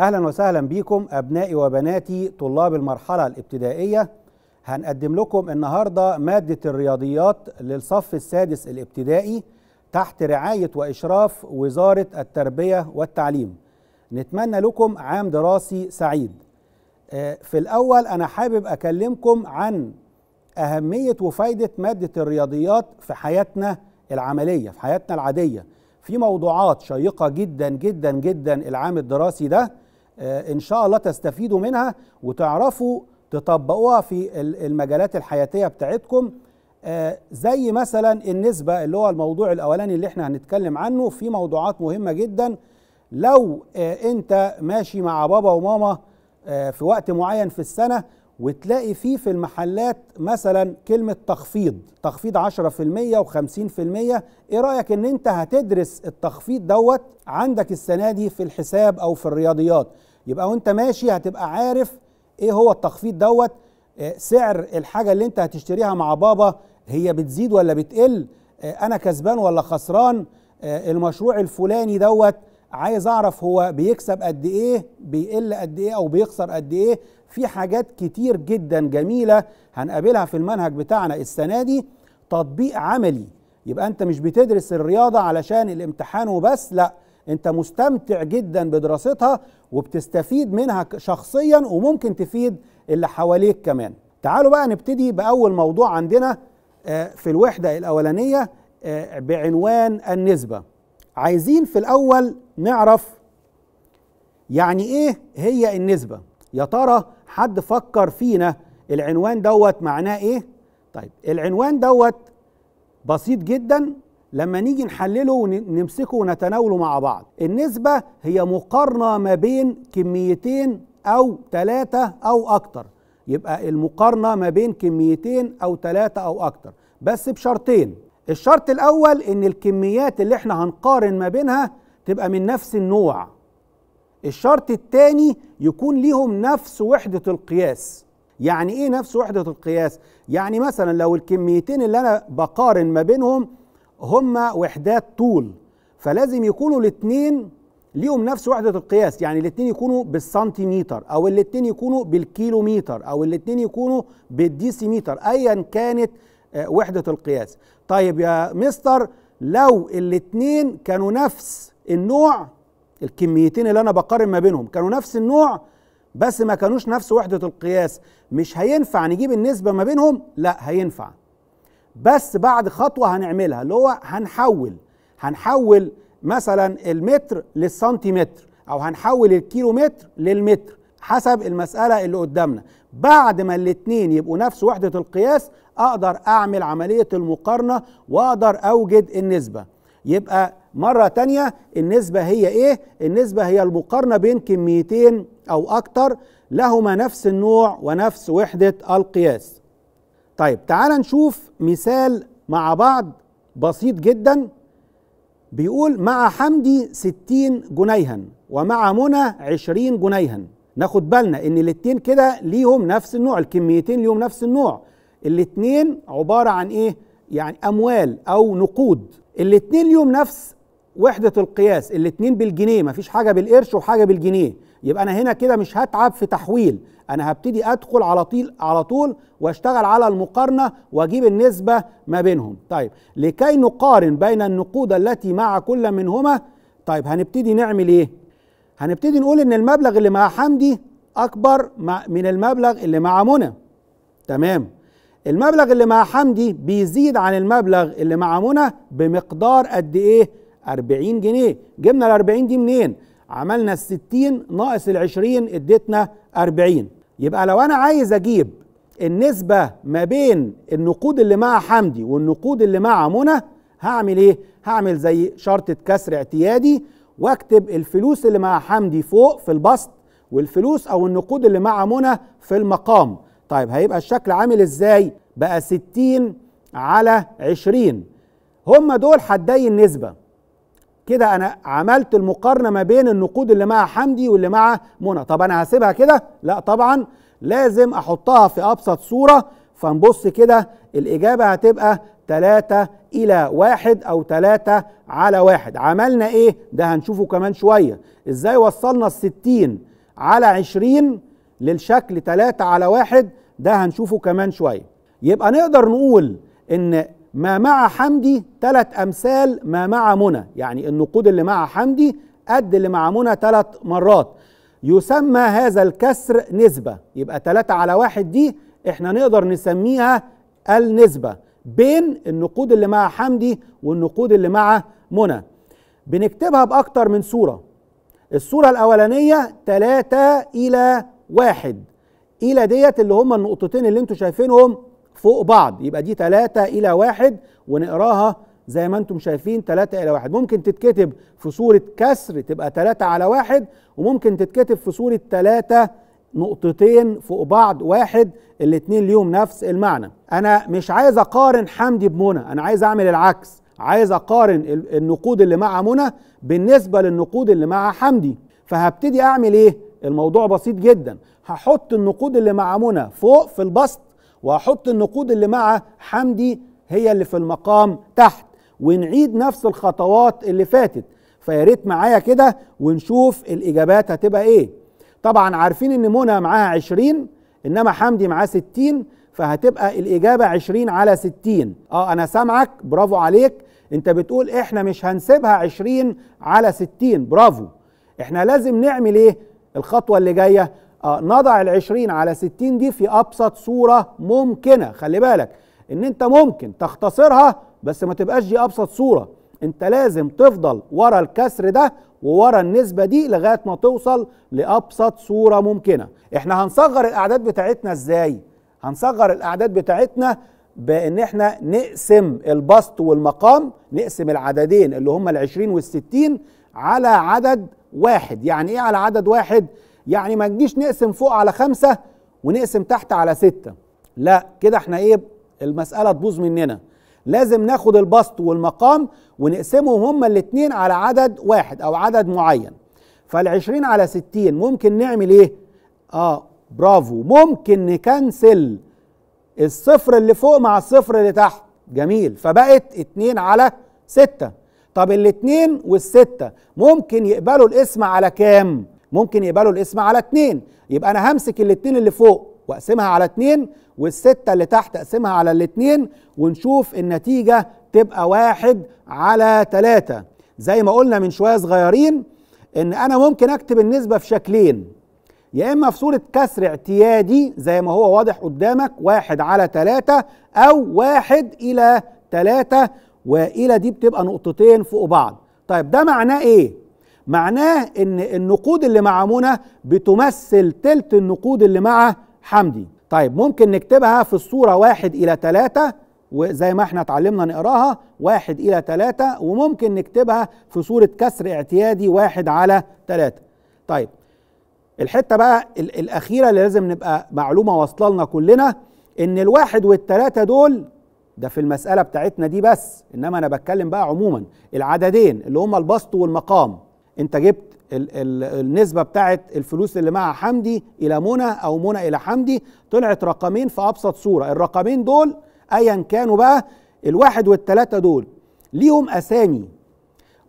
أهلا وسهلا بكم أبنائي وبناتي طلاب المرحلة الابتدائية هنقدم لكم النهاردة مادة الرياضيات للصف السادس الابتدائي تحت رعاية وإشراف وزارة التربية والتعليم نتمنى لكم عام دراسي سعيد آه، في الأول أنا حابب أكلمكم عن أهمية وفايدة مادة الرياضيات في حياتنا العملية في حياتنا العادية في موضوعات شيقة جدا جدا جدا العام الدراسي ده آه، ان شاء الله تستفيدوا منها وتعرفوا تطبقوها في المجالات الحياتيه بتاعتكم آه، زي مثلا النسبه اللي هو الموضوع الاولاني اللي احنا هنتكلم عنه في موضوعات مهمه جدا لو آه، انت ماشي مع بابا وماما في وقت معين في السنه وتلاقي فيه في المحلات مثلا كلمة تخفيض تخفيض 10% و50% ايه رأيك ان انت هتدرس التخفيض دوت عندك السنة دي في الحساب او في الرياضيات يبقى وانت ماشي هتبقى عارف ايه هو التخفيض دوت آه، سعر الحاجه اللي انت هتشتريها مع بابا هي بتزيد ولا بتقل آه، انا كسبان ولا خسران آه، المشروع الفلاني دوت عايز اعرف هو بيكسب قد ايه بيقل قد ايه او بيخسر قد ايه في حاجات كتير جدا جميله هنقابلها في المنهج بتاعنا السنه دي تطبيق عملي يبقى انت مش بتدرس الرياضه علشان الامتحان وبس لا انت مستمتع جدا بدراستها وبتستفيد منها شخصيا وممكن تفيد اللي حواليك كمان تعالوا بقى نبتدي باول موضوع عندنا آه، في الوحده الاولانيه آه، بعنوان النسبه عايزين في الاول نعرف يعني ايه هي النسبه يا ترى حد فكر فينا العنوان دوت معناه ايه طيب العنوان دوت بسيط جدا لما نيجي نحلله ونمسكه ونتناوله مع بعض النسبة هي مقارنة ما بين كميتين أو ثلاثة أو أكتر يبقى المقارنة ما بين كميتين أو ثلاثة أو أكتر بس بشرطين الشرط الأول إن الكميات اللي احنا هنقارن ما بينها تبقى من نفس النوع الشرط الثاني يكون ليهم نفس وحدة القياس يعني ايه نفس وحدة القياس؟ يعني مثلا لو الكميتين اللي انا بقارن ما بينهم هما وحدات طول فلازم يكونوا الاثنين ليهم نفس وحدة القياس يعني الاثنين يكونوا بالسنتيمتر او الاثنين يكونوا بالكيلومتر او الاثنين يكونوا بالديسيمتر ايا كانت آه، وحدة القياس طيب يا مستر لو الاثنين كانوا نفس النوع الكميتين اللي انا بقارن ما بينهم كانوا نفس النوع بس ما كانوش نفس وحدة القياس مش هينفع نجيب النسبة ما بينهم لا هينفع بس بعد خطوه هنعملها اللي هو هنحول هنحول مثلا المتر للسنتيمتر او هنحول الكيلومتر للمتر حسب المساله اللي قدامنا بعد ما الاثنين يبقوا نفس وحده القياس اقدر اعمل عمليه المقارنه واقدر اوجد النسبه يبقى مره تانية النسبه هي ايه النسبه هي المقارنه بين كميتين او اكتر لهما نفس النوع ونفس وحده القياس طيب تعال نشوف مثال مع بعض بسيط جدا بيقول مع حمدي ستين جنيها ومع منى عشرين جنيها ناخد بالنا ان الاتنين كده ليهم نفس النوع الكميتين ليهم نفس النوع الاتنين عبارة عن ايه يعني اموال او نقود الاتنين ليهم نفس وحدة القياس الاتنين بالجنيه مفيش حاجة بالقرش وحاجة بالجنيه يبقى انا هنا كده مش هتعب في تحويل انا هبتدي ادخل على طول على طول واشتغل على المقارنه واجيب النسبه ما بينهم طيب لكي نقارن بين النقود التي مع كل منهما طيب هنبتدي نعمل ايه هنبتدي نقول ان المبلغ اللي مع حمدي اكبر من المبلغ اللي مع منى تمام المبلغ اللي مع حمدي بيزيد عن المبلغ اللي مع منى بمقدار قد ايه 40 جنيه جبنا ال 40 دي منين عملنا ال 60 ناقص ال 20 اديتنا 40 يبقى لو انا عايز اجيب النسبة ما بين النقود اللي مع حمدي والنقود اللي مع منى هعمل ايه؟ هعمل زي شرطة كسر اعتيادي واكتب الفلوس اللي مع حمدي فوق في البسط والفلوس او النقود اللي مع منى في المقام طيب هيبقى الشكل عامل ازاي؟ بقى 60 على 20 هم دول حدي النسبة كده انا عملت المقارنة ما بين النقود اللي مع حمدي واللي مع منى طب انا هسيبها كده؟ لا طبعا لازم احطها في ابسط صوره فنبص كده الاجابه هتبقى 3 الى 1 او 3 على 1 عملنا ايه ده هنشوفه كمان شويه ازاي وصلنا ال 60 على 20 للشكل 3 على 1 ده هنشوفه كمان شويه يبقى نقدر نقول ان ما مع حمدي ثلاث امثال ما مع منى يعني النقود اللي مع حمدي قد اللي مع منى ثلاث مرات يسمى هذا الكسر نسبة يبقى 3 على 1 دي احنا نقدر نسميها النسبة بين النقود اللي مع حمدي والنقود اللي مع منى بنكتبها بأكتر من صورة الصورة الأولانية 3 إلى 1 إلى ديت اللي هما النقطتين اللي انتم شايفينهم فوق بعض يبقى دي 3 إلى 1 ونقراها زي ما انتم شايفين 3 إلى 1 ممكن تتكتب في صورة كسر تبقى 3 على 1 وممكن تتكتب في صورة ثلاثة نقطتين فوق بعض واحد الاتنين ليهم نفس المعنى أنا مش عايز أقارن حمدي بمنى أنا عايز أعمل العكس عايز أقارن النقود اللي مع منى بالنسبة للنقود اللي مع حمدي فهبتدي أعمل إيه؟ الموضوع بسيط جدا هحط النقود اللي مع منى فوق في البسط وهحط النقود اللي مع حمدي هي اللي في المقام تحت ونعيد نفس الخطوات اللي فاتت فيا ريت معايا كده ونشوف الاجابات هتبقى ايه طبعا عارفين ان منى معاها 20 انما حمدي معاه 60 فهتبقى الاجابه 20 على 60 اه انا سامعك برافو عليك انت بتقول احنا مش هنسيبها 20 على 60 برافو احنا لازم نعمل ايه الخطوه اللي جايه آه نضع ال 20 على 60 دي في ابسط صوره ممكنه خلي بالك ان انت ممكن تختصرها بس ما تبقاش دي ابسط صوره انت لازم تفضل ورا الكسر ده وورا النسبة دي لغاية ما توصل لأبسط صورة ممكنة احنا هنصغر الأعداد بتاعتنا ازاي؟ هنصغر الأعداد بتاعتنا بان احنا نقسم البسط والمقام نقسم العددين اللي هما العشرين والستين على عدد واحد يعني ايه على عدد واحد يعني ما نجيش نقسم فوق على خمسة ونقسم تحت على ستة لا كده احنا ايه المسألة تبوظ مننا لازم ناخد البسط والمقام ونقسمهم هما الاثنين على عدد واحد او عدد معين فال20 على 60 ممكن نعمل ايه اه برافو ممكن نكنسل الصفر اللي فوق مع الصفر اللي تحت جميل فبقت 2 على 6 طب الاثنين والستة ممكن يقبلوا الاسم على كام؟ ممكن يقبلوا الاسم على اتنين يبقى انا همسك الاتنين اللي فوق واقسمها على اتنين والستة اللي تحت اقسمها على الاتنين ونشوف النتيجة تبقى واحد على تلاتة زي ما قلنا من شوية صغيرين ان انا ممكن اكتب النسبة في شكلين يا اما في صورة كسر اعتيادي زي ما هو واضح قدامك واحد على تلاتة او واحد الى تلاتة والى دي بتبقى نقطتين فوق بعض طيب ده معناه ايه؟ معناه ان النقود اللي مع منى بتمثل تلت النقود اللي مع حمدي طيب ممكن نكتبها في الصورة واحد إلى ثلاثة وزي ما احنا اتعلمنا نقراها واحد إلى ثلاثة وممكن نكتبها في صورة كسر اعتيادي واحد على ثلاثة طيب الحتة بقى الأخيرة اللي لازم نبقى معلومة واصلة لنا كلنا إن الواحد والثلاثة دول ده في المسألة بتاعتنا دي بس إنما أنا بتكلم بقى عموما العددين اللي هما البسط والمقام أنت جبت النسبة بتاعت الفلوس اللي مع حمدي إلى منى أو منى إلى حمدي طلعت رقمين في أبسط صورة الرقمين دول أيا كانوا بقى الواحد والتلاتة دول ليهم أسامي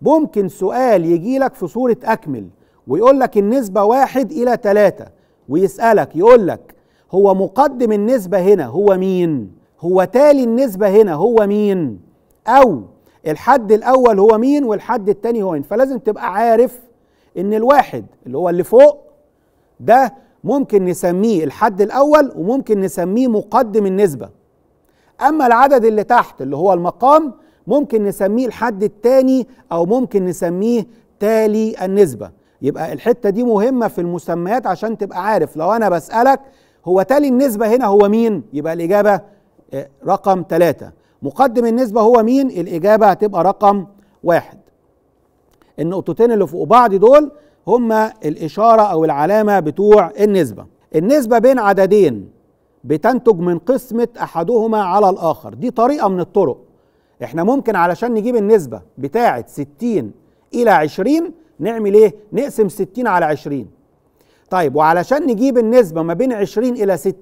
ممكن سؤال يجي لك في صورة أكمل ويقول لك النسبة واحد إلى تلاتة ويسألك يقول لك هو مقدم النسبة هنا هو مين هو تالي النسبة هنا هو مين أو الحد الأول هو مين والحد التاني هو مين فلازم تبقى عارف ان الواحد اللي هو اللي فوق ده ممكن نسميه الحد الاول وممكن نسميه مقدم النسبه اما العدد اللي تحت اللي هو المقام ممكن نسميه الحد الثاني او ممكن نسميه تالي النسبه يبقى الحته دي مهمه في المسميات عشان تبقى عارف لو انا بسالك هو تالي النسبه هنا هو مين يبقى الاجابه آه، رقم ثلاثة مقدم النسبه هو مين الاجابه هتبقى رقم واحد النقطتين اللي فوق بعض دول هما الإشارة أو العلامة بتوع النسبة النسبة بين عددين بتنتج من قسمة أحدهما على الآخر دي طريقة من الطرق احنا ممكن علشان نجيب النسبة بتاعة 60 إلى 20 نعمل إيه؟ نقسم 60 على 20 طيب وعلشان نجيب النسبة ما بين 20 إلى 60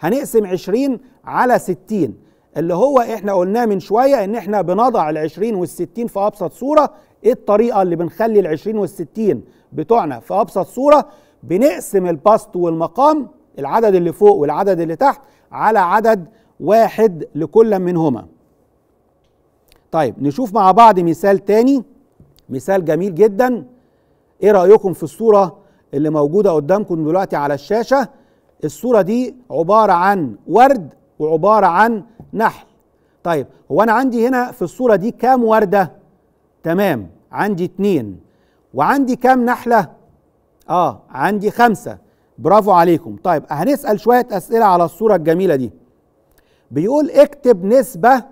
هنقسم 20 على 60 اللي هو احنا قلناه من شوية ان احنا بنضع ال 20 وال 60 في أبسط صورة ايه الطريقه اللي بنخلي ال 20 وال 60 بتوعنا في ابسط صوره بنقسم البسط والمقام العدد اللي فوق والعدد اللي تحت على عدد واحد لكل منهما طيب نشوف مع بعض مثال تاني مثال جميل جدا ايه رايكم في الصوره اللي موجوده قدامكم دلوقتي على الشاشه الصوره دي عباره عن ورد وعباره عن نحل طيب هو انا عندي هنا في الصوره دي كام ورده تمام عندي اتنين وعندي كام نحلة؟ اه عندي خمسة برافو عليكم طيب هنسأل شوية أسئلة على الصورة الجميلة دي بيقول اكتب نسبة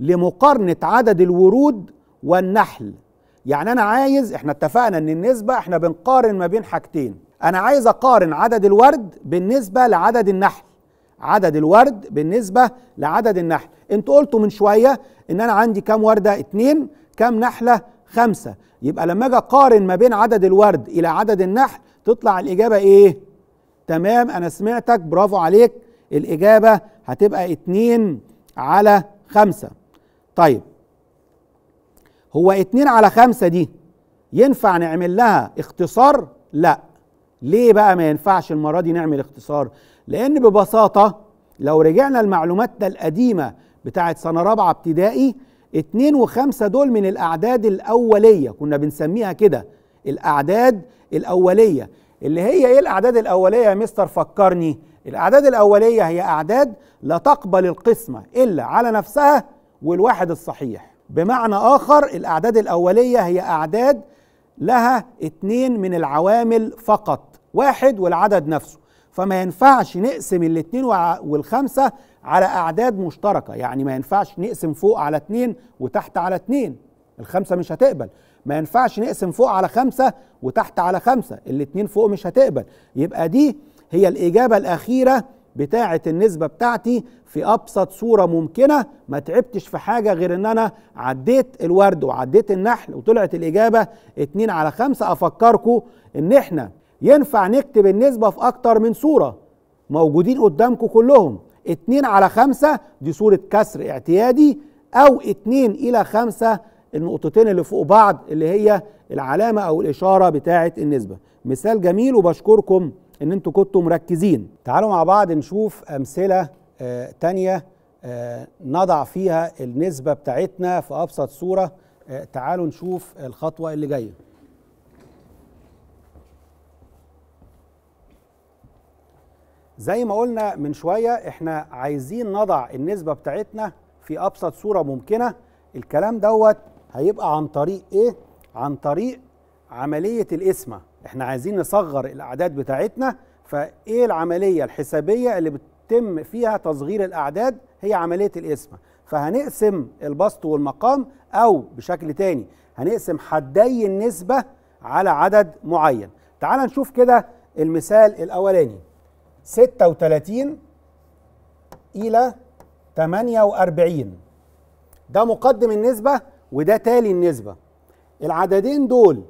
لمقارنة عدد الورود والنحل يعني أنا عايز احنا اتفقنا إن النسبة احنا بنقارن ما بين حاجتين أنا عايز أقارن عدد الورد بالنسبة لعدد النحل عدد الورد بالنسبة لعدد النحل انتوا قلتوا من شوية ان انا عندي كام وردة اتنين كام نحلة خمسة يبقى لما أجي أقارن ما بين عدد الورد إلى عدد النحل تطلع الإجابة إيه؟ تمام أنا سمعتك برافو عليك الإجابة هتبقى اتنين على خمسة طيب هو اتنين على خمسة دي ينفع نعمل لها اختصار؟ لا ليه بقى ما ينفعش المرة دي نعمل اختصار؟ لأن ببساطة لو رجعنا لمعلوماتنا القديمة بتاعت سنة رابعة ابتدائي اتنين وخمسة دول من الأعداد الأولية كنا بنسميها كده الأعداد الأولية اللي هي إيه الأعداد الأولية يا مستر فكرني الأعداد الأولية هي أعداد لا تقبل القسمة إلا على نفسها والواحد الصحيح بمعنى آخر الأعداد الأولية هي أعداد لها اتنين من العوامل فقط واحد والعدد نفسه فما ينفعش نقسم الاتنين والخمسة على أعداد مشتركة يعني ما ينفعش نقسم فوق على اتنين وتحت على اتنين الخمسة مش هتقبل ما ينفعش نقسم فوق على خمسة وتحت على خمسة الاتنين فوق مش هتقبل يبقى دي هي الإجابة الأخيرة بتاعة النسبة بتاعتي في أبسط صورة ممكنة ما تعبتش في حاجة غير إن أنا عديت الورد وعديت النحل وطلعت الإجابة 2 على 5 أفكركم إن إحنا ينفع نكتب النسبة في أكتر من صورة موجودين قدامكم كلهم 2 على 5 دي صورة كسر اعتيادي أو 2 إلى 5 النقطتين اللي فوق بعض اللي هي العلامة أو الإشارة بتاعة النسبة مثال جميل وبشكركم إن أنتوا كنتوا مركزين تعالوا مع بعض نشوف أمثلة آه، تانية آه، نضع فيها النسبة بتاعتنا في أبسط صورة آه، تعالوا نشوف الخطوة اللي جايه زي ما قلنا من شوية احنا عايزين نضع النسبة بتاعتنا في أبسط صورة ممكنة الكلام دوت هيبقى عن طريق ايه؟ عن طريق عملية القسمة احنا عايزين نصغر الأعداد بتاعتنا فايه العملية الحسابية اللي بتتم فيها تصغير الأعداد هي عملية القسمة فهنقسم البسط والمقام أو بشكل تاني هنقسم حدي النسبة على عدد معين تعال نشوف كده المثال الأولاني 36 إلى 48 ده مقدم النسبة وده تالي النسبة العددين دول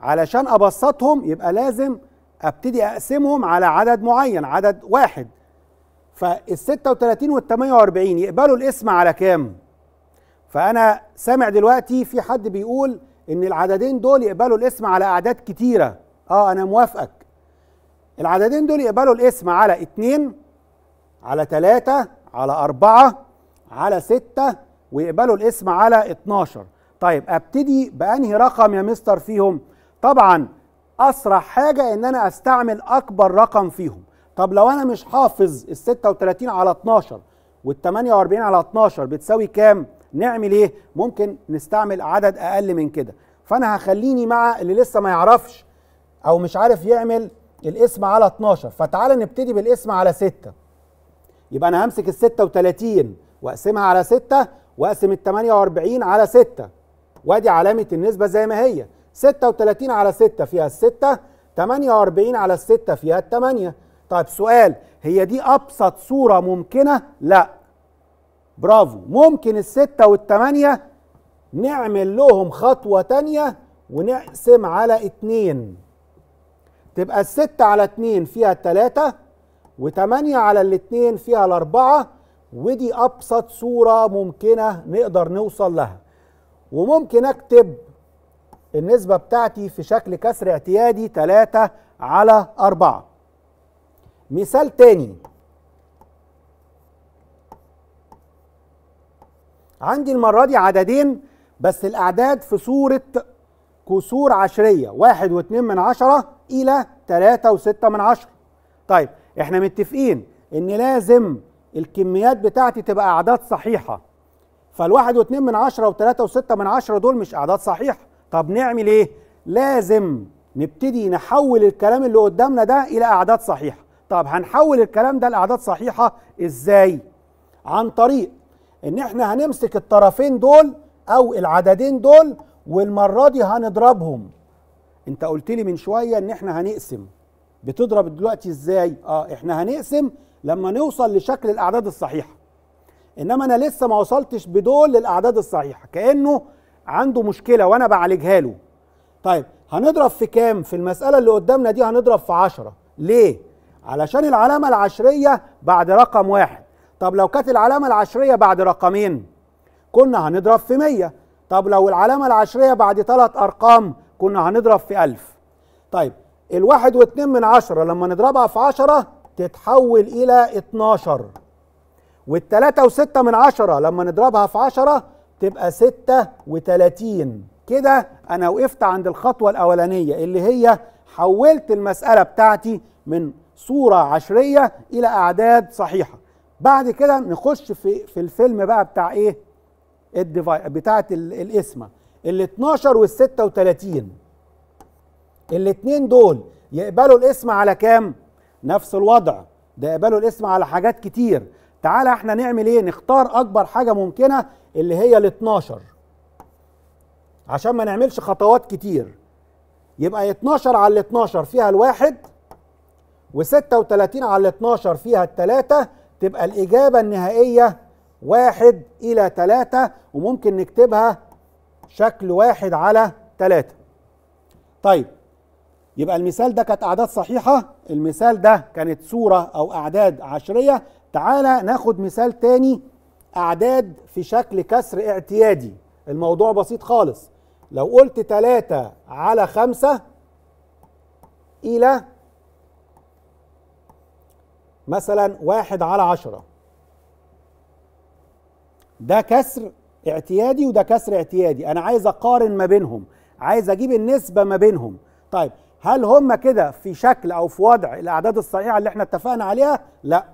علشان أبسطهم يبقى لازم أبتدي أقسمهم على عدد معين عدد واحد فال 36 وال 48 يقبلوا الاسم على كام؟ فأنا سامع دلوقتي في حد بيقول إن العددين دول يقبلوا الاسم على أعداد كتيرة أه أنا موافقك العددين دول يقبلوا الاسم على اتنين على تلاتة على أربعة على ستة ويقبلوا الاسم على 12 طيب ابتدي بأنهي رقم يا مستر فيهم طبعا أسرع حاجة إن أنا أستعمل أكبر رقم فيهم طب لو أنا مش حافظ ال 36 على 12 وال 48 على 12 بتساوي كام؟ نعمل إيه؟ ممكن نستعمل عدد أقل من كده فأنا هخليني مع اللي لسه ما يعرفش أو مش عارف يعمل القسم على 12 فتعالى نبتدي بالقسم على 6 يبقى انا همسك ال 36 واقسمها على 6 واقسم ال 48 على 6 وادي علامه النسبه زي ما هي 36 على 6 فيها ال 6 48 على ال 6 فيها ال 8 طيب سؤال هي دي أبسط صورة ممكنة؟ لا برافو ممكن ال 6 وال 8 نعمل لهم خطوة تانية ونقسم على 2 تبقى الستة على اتنين فيها التلاتة وتمانية على الاتنين فيها الأربعة ودي أبسط صورة ممكنة نقدر نوصل لها وممكن أكتب النسبة بتاعتي في شكل كسر اعتيادي تلاتة على اربعة مثال تاني عندي المرة دي عددين بس الأعداد في صورة كسور عشرية واحد واتنين من عشرة إلى تلاتة وستة من عشرة طيب احنا متفقين ان لازم الكميات بتاعتي تبقى أعداد صحيحة فالواحد واتنين من عشرة وتلاتة وستة من عشرة دول مش أعداد صحيحة طب نعمل إيه؟ لازم نبتدي نحول الكلام اللي قدامنا ده إلى أعداد صحيحة طب هنحول الكلام ده لأعداد صحيحة إزاي؟ عن طريق إن إحنا هنمسك الطرفين دول أو العددين دول والمره دي هنضربهم انت قلت لي من شويه ان احنا هنقسم بتضرب دلوقتي ازاي اه احنا هنقسم لما نوصل لشكل الاعداد الصحيحه انما انا لسه ما وصلتش بدول للاعداد الصحيحه كانه عنده مشكله وانا بعالجها له طيب هنضرب في كام في المساله اللي قدامنا دي هنضرب في 10 ليه علشان العلامه العشريه بعد رقم واحد طب لو كانت العلامه العشريه بعد رقمين كنا هنضرب في 100 طب لو العلامة العشرية بعد ثلاث أرقام كنا هنضرب في ألف طيب الواحد واتنين من عشرة لما نضربها في عشرة تتحول إلى اتناشر والتلاتة وستة من عشرة لما نضربها في عشرة تبقى ستة وتلاتين كده أنا وقفت عند الخطوة الأولانية اللي هي حولت المسألة بتاعتي من صورة عشرية إلى أعداد صحيحة بعد كده نخش في, في الفيلم بقى بتاع إيه الديفايس بتاعه القسمه ال 12 وال 36 الاثنين دول يقبلوا القسمه على كام؟ نفس الوضع ده يقبلوا القسمه على حاجات كتير تعالى احنا نعمل ايه؟ نختار اكبر حاجه ممكنه اللي هي ال 12 عشان ما نعملش خطوات كتير يبقى 12 على ال 12 فيها الواحد و36 على ال 12 فيها الثلاثه تبقى الاجابه النهائيه واحد إلى تلاتة وممكن نكتبها شكل واحد على تلاتة طيب يبقى المثال ده كانت أعداد صحيحة المثال ده كانت صورة أو أعداد عشرية تعالى ناخد مثال تاني أعداد في شكل كسر اعتيادي الموضوع بسيط خالص لو قلت تلاتة على خمسة إلى مثلا واحد على عشرة ده كسر اعتيادي وده كسر اعتيادي انا عايز اقارن ما بينهم عايز اجيب النسبه ما بينهم طيب هل هم كده في شكل او في وضع الاعداد الصحيحه اللي احنا اتفقنا عليها لا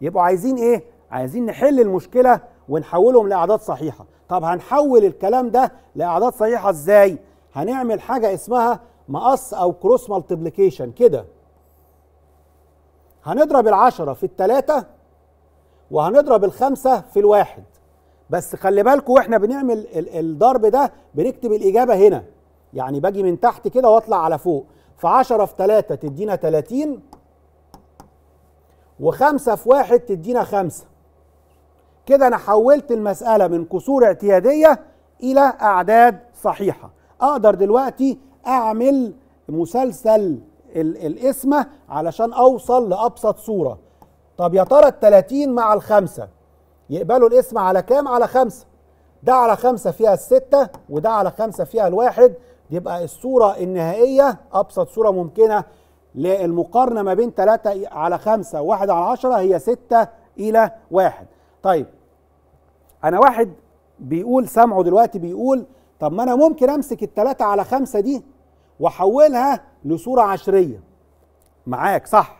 يبقوا عايزين ايه عايزين نحل المشكله ونحولهم لاعداد صحيحه طب هنحول الكلام ده لاعداد صحيحه ازاي هنعمل حاجه اسمها مقص او كروس مالتيبليكيشن كده هنضرب العشرة في التلاتة وهنضرب الخمسة في الواحد بس خلي بالكم واحنا بنعمل الضرب ده بنكتب الاجابه هنا يعني باجي من تحت كده واطلع على فوق ف10 في 3 تدينا 30 و5 في 1 تدينا 5 كده انا حولت المساله من قصور اعتياديه الى اعداد صحيحه اقدر دلوقتي اعمل مسلسل القسمه علشان اوصل لابسط صوره طب يا ترى ال 30 مع الخمسه يقبلوا الاسم على كام على خمسة ده على خمسة فيها الستة وده على خمسة فيها الواحد يبقى الصورة النهائية أبسط صورة ممكنة للمقارنة ما بين ثلاثة على خمسة وواحد على عشرة هي 6 إلى واحد طيب أنا واحد بيقول سامعه دلوقتي بيقول طب ما أنا ممكن أمسك الثلاثة على خمسة دي وأحولها لصورة عشرية معاك صح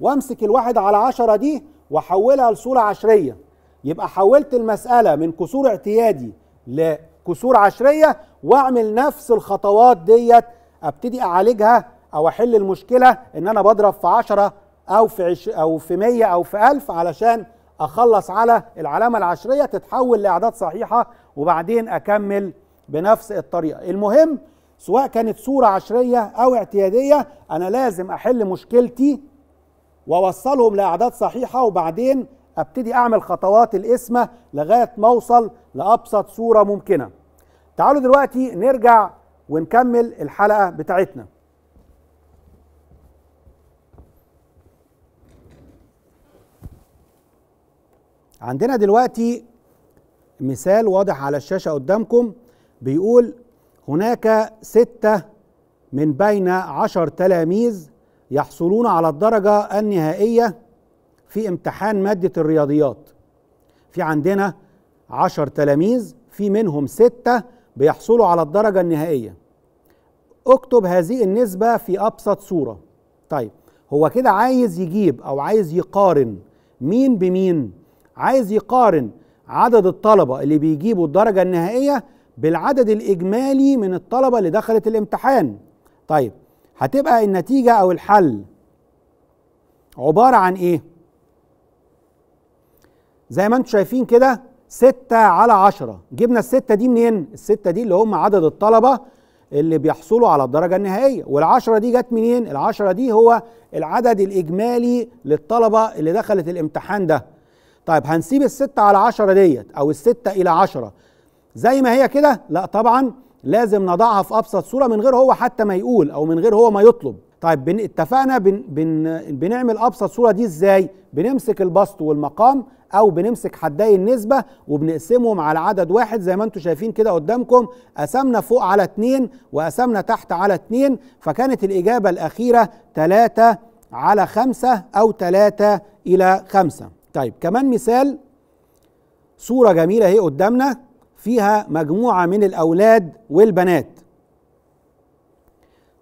وأمسك الواحد على عشرة دي وأحولها لصورة عشرية يبقى حولت المسألة من كسور اعتيادي لكسور عشرية واعمل نفس الخطوات ديت ابتدي اعالجها او احل المشكلة ان انا بضرب في عشرة او في عش او في مية او في الف علشان اخلص على العلامة العشرية تتحول لاعداد صحيحة وبعدين اكمل بنفس الطريقة المهم سواء كانت صورة عشرية أو اعتيادية أنا لازم أحل مشكلتي وأوصلهم لأعداد صحيحة وبعدين ابتدي اعمل خطوات القسمه لغايه ما اوصل لابسط صوره ممكنه تعالوا دلوقتي نرجع ونكمل الحلقه بتاعتنا عندنا دلوقتي مثال واضح على الشاشه قدامكم بيقول هناك سته من بين عشر تلاميذ يحصلون على الدرجه النهائيه في امتحان مادة الرياضيات في عندنا عشر تلاميذ في منهم ستة بيحصلوا على الدرجة النهائية اكتب هذه النسبة في أبسط صورة طيب هو كده عايز يجيب أو عايز يقارن مين بمين عايز يقارن عدد الطلبة اللي بيجيبوا الدرجة النهائية بالعدد الإجمالي من الطلبة اللي دخلت الامتحان طيب هتبقى النتيجة أو الحل عبارة عن إيه؟ زي ما انتم شايفين كده 6 على 10 جبنا الستة دي منين؟ الستة دي اللي هم عدد الطلبة اللي بيحصلوا على الدرجة النهائية والعشرة دي جت منين؟ العشرة دي هو العدد الإجمالي للطلبة اللي دخلت الامتحان ده طيب هنسيب الستة على عشرة ديت أو الستة إلى عشرة زي ما هي كده؟ لا طبعا لازم نضعها في أبسط صورة من غير هو حتى ما يقول أو من غير هو ما يطلب طيب بن اتفقنا بن بن بنعمل ابسط صوره دي ازاي بنمسك البسط والمقام او بنمسك حداي النسبه وبنقسمهم على عدد واحد زي ما انتم شايفين كده قدامكم قسمنا فوق على اتنين وقسمنا تحت على اتنين فكانت الاجابه الاخيره تلاتة على خمسة او تلاتة الى خمسة طيب كمان مثال صوره جميله اهي قدامنا فيها مجموعه من الاولاد والبنات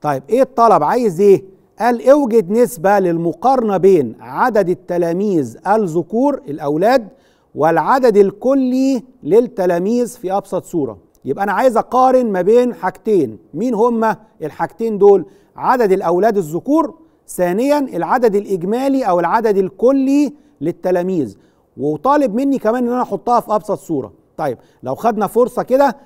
طيب ايه الطلب عايز ايه قال اوجد نسبة للمقارنة بين عدد التلاميذ الذكور الأولاد والعدد الكلي للتلاميذ في أبسط صورة يبقى أنا عايز أقارن ما بين حاجتين مين هما الحاجتين دول عدد الأولاد الذكور ثانيا العدد الإجمالي أو العدد الكلي للتلاميذ وطالب مني كمان ان انا احطها في ابسط صوره طيب لو خدنا فرصه كده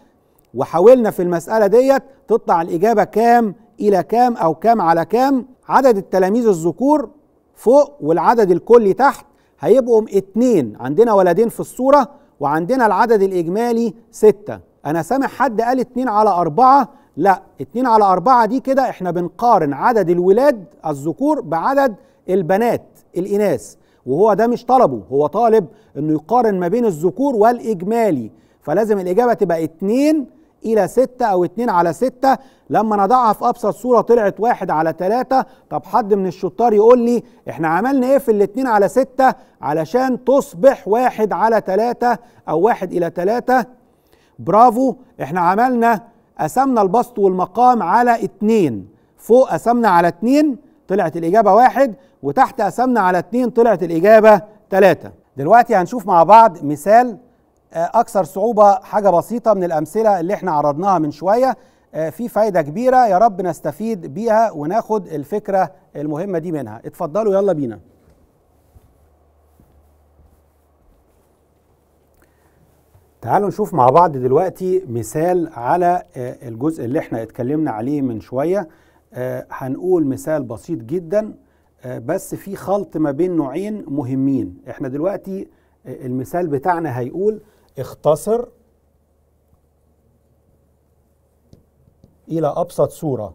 وحاولنا في المساله ديت تطلع الاجابه كام إلى كام أو كام على كام عدد التلاميذ الذكور فوق والعدد الكلي تحت هيبقوا اتنين عندنا ولدين في الصورة وعندنا العدد الإجمالي ستة أنا سامع حد قال اتنين على أربعة لا اتنين على أربعة دي كده احنا بنقارن عدد الولاد الذكور بعدد البنات الإناث وهو ده مش طلبه هو طالب انه يقارن ما بين الذكور والإجمالي فلازم الإجابة تبقى اتنين إلى ستة أو اتنين على ستة لما نضعها في أبسط صورة طلعت واحد على تلاتة طب حد من الشطار يقول لي إحنا عملنا إيه في الاتنين على ستة علشان تصبح واحد على تلاتة أو واحد إلى تلاتة برافو إحنا عملنا قسمنا البسط والمقام على اتنين فوق قسمنا على اتنين طلعت الإجابة واحد وتحت قسمنا على اتنين طلعت الإجابة تلاتة دلوقتي هنشوف مع بعض مثال آه، اكثر صعوبه حاجه بسيطه من الامثله اللي احنا عرضناها من شويه آه، في فايده كبيره يا رب نستفيد بيها وناخد الفكره المهمه دي منها اتفضلوا يلا بينا تعالوا نشوف مع بعض دلوقتي مثال على آه، الجزء اللي احنا اتكلمنا عليه من شويه هنقول مثال بسيط جدا بس في خلط ما بين نوعين مهمين احنا دلوقتي المثال بتاعنا هيقول اختصر إلى أبسط صورة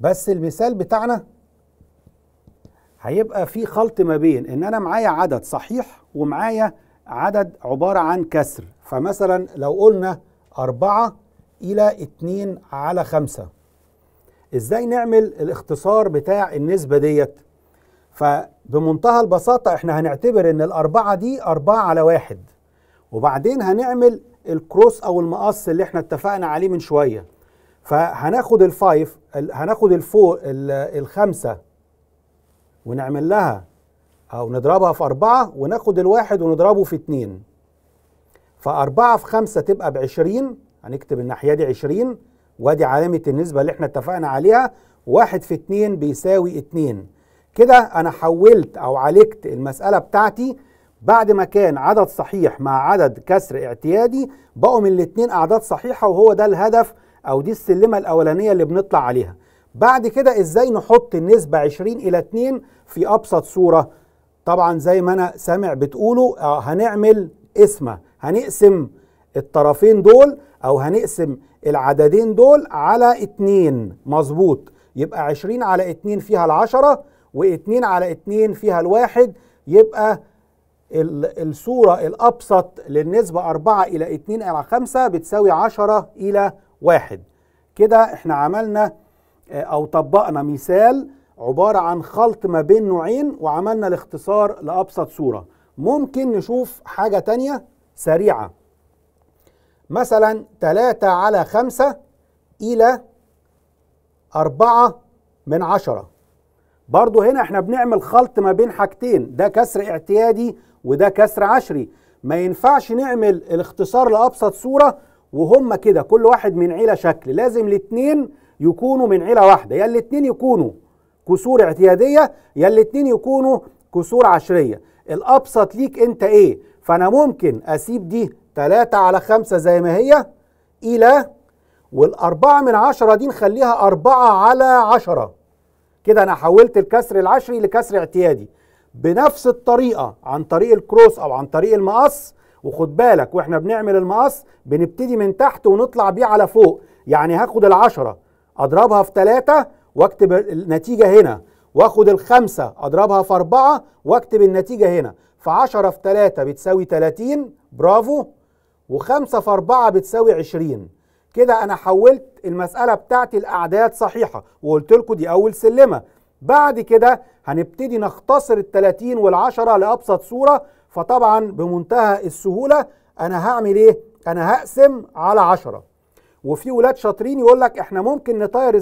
بس المثال بتاعنا هيبقى في خلط ما بين ان انا معايا عدد صحيح ومعايا عدد عبارة عن كسر فمثلا لو قلنا اربعه إلى اتنين على خمسه ازاي نعمل الاختصار بتاع النسبة ديت فبمنتهى البساطة احنا هنعتبر ان الأربعة دي أربعة على واحد وبعدين هنعمل الكروس أو المقص اللي احنا اتفقنا عليه من شوية فهناخد الفايف هناخد الفور الخمسة ونعمل لها أو نضربها في أربعة وناخد الواحد ونضربه في اتنين فأربعة في خمسة تبقى بعشرين هنكتب الناحية دي عشرين وادي علامة النسبة اللي احنا اتفقنا عليها واحد في اتنين بيساوي اتنين كده انا حولت او عالجت المساله بتاعتي بعد ما كان عدد صحيح مع عدد كسر اعتيادي بقوا من الاثنين اعداد صحيحه وهو ده الهدف او دي السلمه الاولانيه اللي بنطلع عليها بعد كده ازاي نحط النسبه 20 الى 2 في ابسط صوره طبعا زي ما انا سامع بتقولوا آه، هنعمل قسمه هنقسم الطرفين دول او هنقسم العددين دول على 2 مظبوط يبقى 20 على 2 فيها العشرة واتنين على اتنين فيها الواحد يبقى الصورة الأبسط للنسبة أربعة إلى اتنين على خمسة بتساوي عشرة إلى واحد كده احنا عملنا آه، أو طبقنا مثال عبارة عن خلط ما بين نوعين وعملنا الاختصار لأبسط صورة ممكن نشوف حاجة تانية سريعة مثلا 3 على 5 إلى 4 من 10 برضو هنا احنا بنعمل خلط ما بين حاجتين ده كسر اعتيادي وده كسر عشري ما ينفعش نعمل الاختصار لأبسط صورة وهم كده كل واحد من عيلة شكل لازم الاتنين يكونوا من عيلة واحدة يا الاتنين يكونوا كسور اعتيادية يا الاتنين يكونوا كسور عشرية الأبسط ليك أنت إيه فأنا ممكن أسيب دي 3 على 5 زي ما هي إلى والأربعة من عشرة دي نخليها أربعة على عشرة كده انا حولت الكسر العشري لكسر اعتيادي بنفس الطريقه عن طريق الكروس او عن طريق المقص وخد بالك واحنا بنعمل المقص بنبتدي من تحت ونطلع بيه على فوق يعني هاخد العشرة اضربها في ثلاثة واكتب النتيجة هنا واخد الخمسة اضربها في أربعة واكتب النتيجة هنا فعشرة في ثلاثة بتساوي 30 برافو وخمسة في أربعة بتساوي 20 كده انا حولت المساله بتاعتي لاعداد صحيحه وقلت لكم دي اول سلمه بعد كده هنبتدي نختصر ال 30 وال 10 لابسط صوره فطبعا بمنتهى السهوله انا هعمل ايه؟ انا هقسم على 10 وفي ولاد شاطرين يقول لك احنا ممكن نطير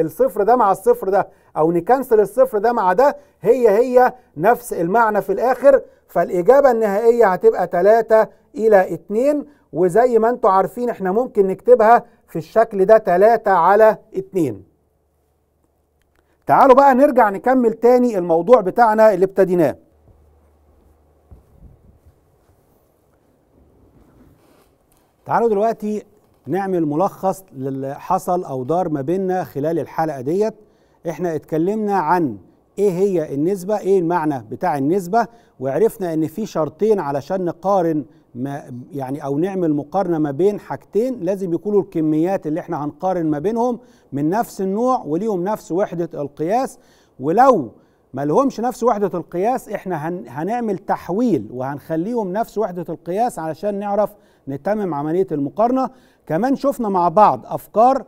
الصفر ده مع الصفر ده او نكنسل الصفر ده مع ده هي هي نفس المعنى في الاخر فالاجابه النهائيه هتبقى 3 الى 2 وزي ما انتم عارفين احنا ممكن نكتبها في الشكل ده 3 على 2 تعالوا بقى نرجع نكمل تاني الموضوع بتاعنا اللي ابتديناه تعالوا دلوقتي نعمل ملخص للي حصل او دار ما بيننا خلال الحلقه ديت احنا اتكلمنا عن ايه هي النسبه ايه المعنى بتاع النسبه وعرفنا ان في شرطين علشان نقارن ما يعني او نعمل مقارنه ما بين حاجتين لازم يكونوا الكميات اللي احنا هنقارن ما بينهم من نفس النوع وليهم نفس وحده القياس ولو ما لهمش نفس وحده القياس احنا هن هنعمل تحويل وهنخليهم نفس وحده القياس علشان نعرف نتمم عمليه المقارنه كمان شفنا مع بعض افكار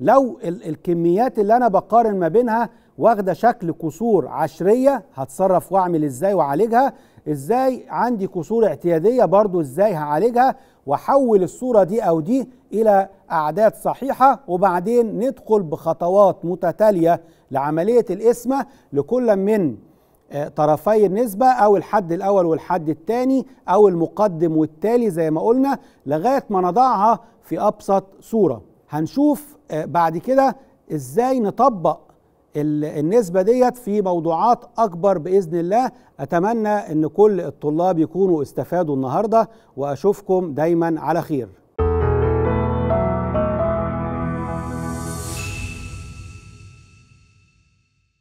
لو الكميات اللي انا بقارن ما بينها واخده شكل كسور عشريه هتصرف واعمل ازاي واعالجها ازاي عندي كسور اعتياديه برضو ازاي هعالجها واحول الصوره دي او دي الى اعداد صحيحه وبعدين ندخل بخطوات متتاليه لعمليه القسمه لكل من آه، طرفي النسبة أو الحد الأول والحد الثاني أو المقدم والتالي زي ما قلنا لغاية ما نضعها في أبسط صورة هنشوف آه، بعد كده إزاي نطبق النسبة ديت في موضوعات أكبر بإذن الله أتمنى أن كل الطلاب يكونوا استفادوا النهاردة وأشوفكم دايما على خير